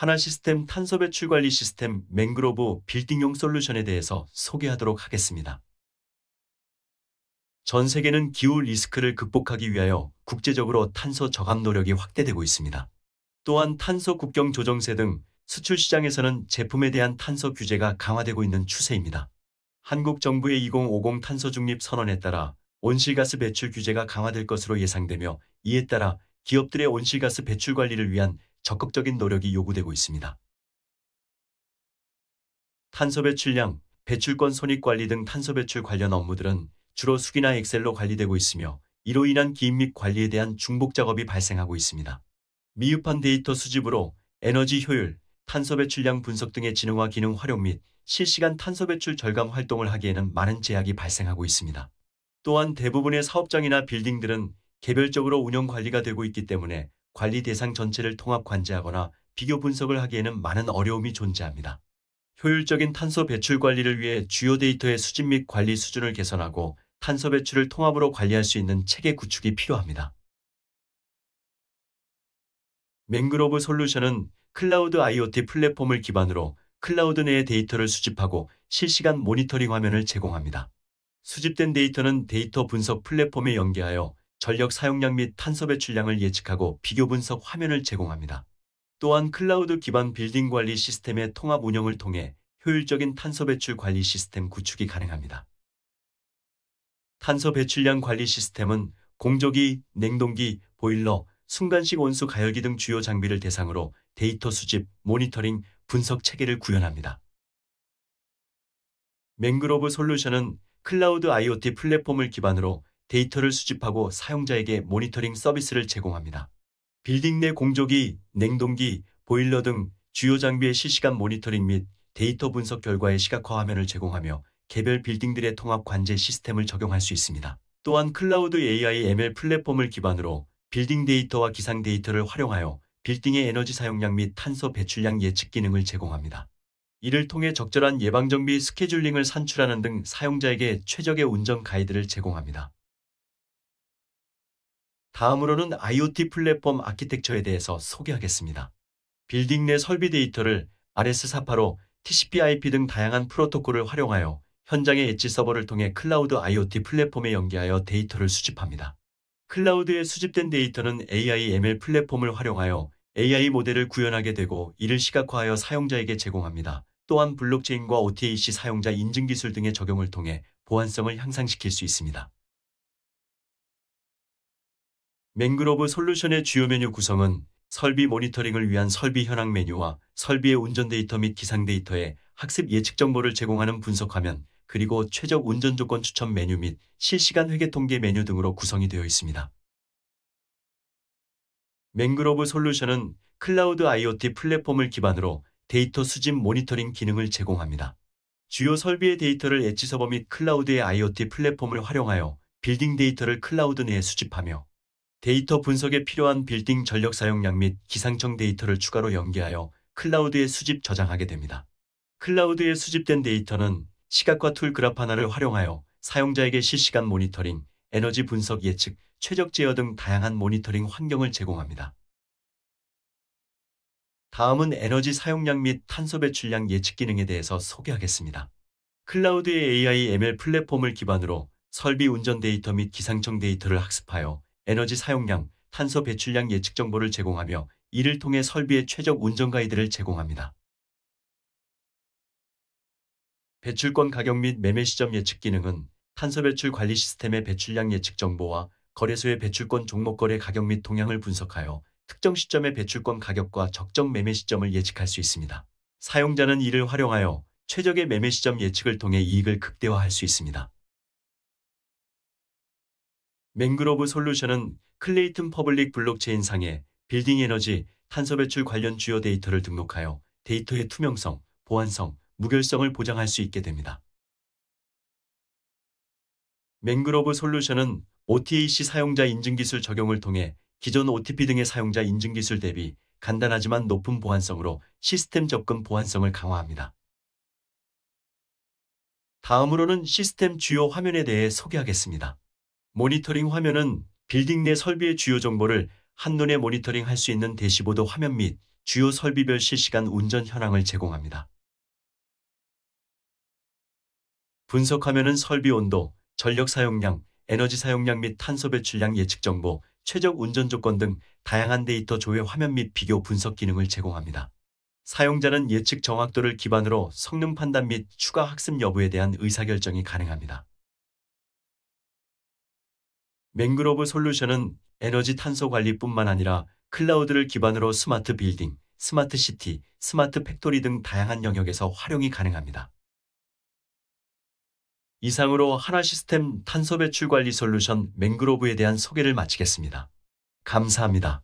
하나 시스템 탄소 배출 관리 시스템 맹그로브 빌딩용 솔루션에 대해서 소개하도록 하겠습니다. 전 세계는 기후 리스크를 극복하기 위하여 국제적으로 탄소 저감 노력이 확대되고 있습니다. 또한 탄소 국경 조정세 등 수출 시장에서는 제품에 대한 탄소 규제가 강화되고 있는 추세입니다. 한국 정부의 2050 탄소 중립 선언에 따라 온실가스 배출 규제가 강화될 것으로 예상되며 이에 따라 기업들의 온실가스 배출 관리를 위한 적극적인 노력이 요구되고 있습니다. 탄소 배출량, 배출권 손익 관리 등 탄소 배출 관련 업무들은 주로 수기나 엑셀로 관리되고 있으며 이로 인한 기입 및 관리에 대한 중복 작업이 발생하고 있습니다. 미흡한 데이터 수집으로 에너지 효율, 탄소 배출량 분석 등의 지능화 기능 활용 및 실시간 탄소 배출 절감 활동을 하기에는 많은 제약이 발생하고 있습니다. 또한 대부분의 사업장이나 빌딩들은 개별적으로 운영 관리가 되고 있기 때문에 관리 대상 전체를 통합 관제하거나 비교 분석을 하기에는 많은 어려움이 존재합니다. 효율적인 탄소 배출 관리를 위해 주요 데이터의 수집 및 관리 수준을 개선하고 탄소 배출을 통합으로 관리할 수 있는 체계 구축이 필요합니다. 맹그로브 솔루션은 클라우드 IoT 플랫폼을 기반으로 클라우드 내의 데이터를 수집하고 실시간 모니터링 화면을 제공합니다. 수집된 데이터는 데이터 분석 플랫폼에 연계하여 전력 사용량 및 탄소 배출량을 예측하고 비교 분석 화면을 제공합니다. 또한 클라우드 기반 빌딩 관리 시스템의 통합 운영을 통해 효율적인 탄소 배출 관리 시스템 구축이 가능합니다. 탄소 배출량 관리 시스템은 공조기, 냉동기, 보일러, 순간식 온수 가열기 등 주요 장비를 대상으로 데이터 수집, 모니터링, 분석 체계를 구현합니다. 맹그로브 솔루션은 클라우드 IoT 플랫폼을 기반으로 데이터를 수집하고 사용자에게 모니터링 서비스를 제공합니다. 빌딩 내 공조기, 냉동기, 보일러 등 주요 장비의 실시간 모니터링 및 데이터 분석 결과의 시각화 화면을 제공하며 개별 빌딩들의 통합 관제 시스템을 적용할 수 있습니다. 또한 클라우드 AI ML 플랫폼을 기반으로 빌딩 데이터와 기상 데이터를 활용하여 빌딩의 에너지 사용량 및 탄소 배출량 예측 기능을 제공합니다. 이를 통해 적절한 예방정비 스케줄링을 산출하는 등 사용자에게 최적의 운전 가이드를 제공합니다. 다음으로는 IoT 플랫폼 아키텍처에 대해서 소개하겠습니다. 빌딩 내 설비 데이터를 RS48로 TCP/IP 등 다양한 프로토콜을 활용하여 현장의 엣지 서버를 통해 클라우드 IoT 플랫폼에 연계하여 데이터를 수집합니다. 클라우드에 수집된 데이터는 AI ML 플랫폼을 활용하여 AI 모델을 구현하게 되고 이를 시각화하여 사용자에게 제공합니다. 또한 블록체인과 OTAC 사용자 인증 기술 등의 적용을 통해 보안성을 향상시킬 수 있습니다. 맹그로브 솔루션의 주요 메뉴 구성은 설비 모니터링을 위한 설비 현황 메뉴와 설비의 운전 데이터 및 기상 데이터에 학습 예측 정보를 제공하는 분석 화면, 그리고 최적 운전 조건 추천 메뉴 및 실시간 회계 통계 메뉴 등으로 구성이 되어 있습니다. 맹그로브 솔루션은 클라우드 IoT 플랫폼을 기반으로 데이터 수집 모니터링 기능을 제공합니다. 주요 설비의 데이터를 엣지 서버 및 클라우드의 IoT 플랫폼을 활용하여 빌딩 데이터를 클라우드 내에 수집하며 데이터 분석에 필요한 빌딩 전력 사용량 및 기상청 데이터를 추가로 연계하여 클라우드에 수집 저장하게 됩니다. 클라우드에 수집된 데이터는 시각화 툴그라파나를 활용하여 사용자에게 실시간 모니터링, 에너지 분석 예측, 최적 제어 등 다양한 모니터링 환경을 제공합니다. 다음은 에너지 사용량 및 탄소 배출량 예측 기능에 대해서 소개하겠습니다. 클라우드의 AI ML 플랫폼을 기반으로 설비 운전 데이터 및 기상청 데이터를 학습하여 에너지 사용량, 탄소 배출량 예측 정보를 제공하며 이를 통해 설비의 최적 운전 가이드를 제공합니다. 배출권 가격 및 매매 시점 예측 기능은 탄소 배출 관리 시스템의 배출량 예측 정보와 거래소의 배출권 종목 거래 가격 및 동향을 분석하여 특정 시점의 배출권 가격과 적정 매매 시점을 예측할 수 있습니다. 사용자는 이를 활용하여 최적의 매매 시점 예측을 통해 이익을 극대화할 수 있습니다. 맹그로브 솔루션은 클레이튼 퍼블릭 블록체인 상에 빌딩 에너지, 탄소 배출 관련 주요 데이터를 등록하여 데이터의 투명성, 보안성, 무결성을 보장할 수 있게 됩니다. 맹그로브 솔루션은 OTAC 사용자 인증기술 적용을 통해 기존 OTP 등의 사용자 인증기술 대비 간단하지만 높은 보안성으로 시스템 접근 보안성을 강화합니다. 다음으로는 시스템 주요 화면에 대해 소개하겠습니다. 모니터링 화면은 빌딩 내 설비의 주요 정보를 한눈에 모니터링할 수 있는 대시보드 화면 및 주요 설비별 실시간 운전 현황을 제공합니다. 분석 화면은 설비 온도, 전력 사용량, 에너지 사용량 및 탄소 배출량 예측 정보, 최적 운전 조건 등 다양한 데이터 조회 화면 및 비교 분석 기능을 제공합니다. 사용자는 예측 정확도를 기반으로 성능 판단 및 추가 학습 여부에 대한 의사결정이 가능합니다. 맹그로브 솔루션은 에너지 탄소 관리뿐만 아니라 클라우드를 기반으로 스마트 빌딩, 스마트 시티, 스마트 팩토리 등 다양한 영역에서 활용이 가능합니다. 이상으로 하나 시스템 탄소 배출 관리 솔루션 맹그로브에 대한 소개를 마치겠습니다. 감사합니다.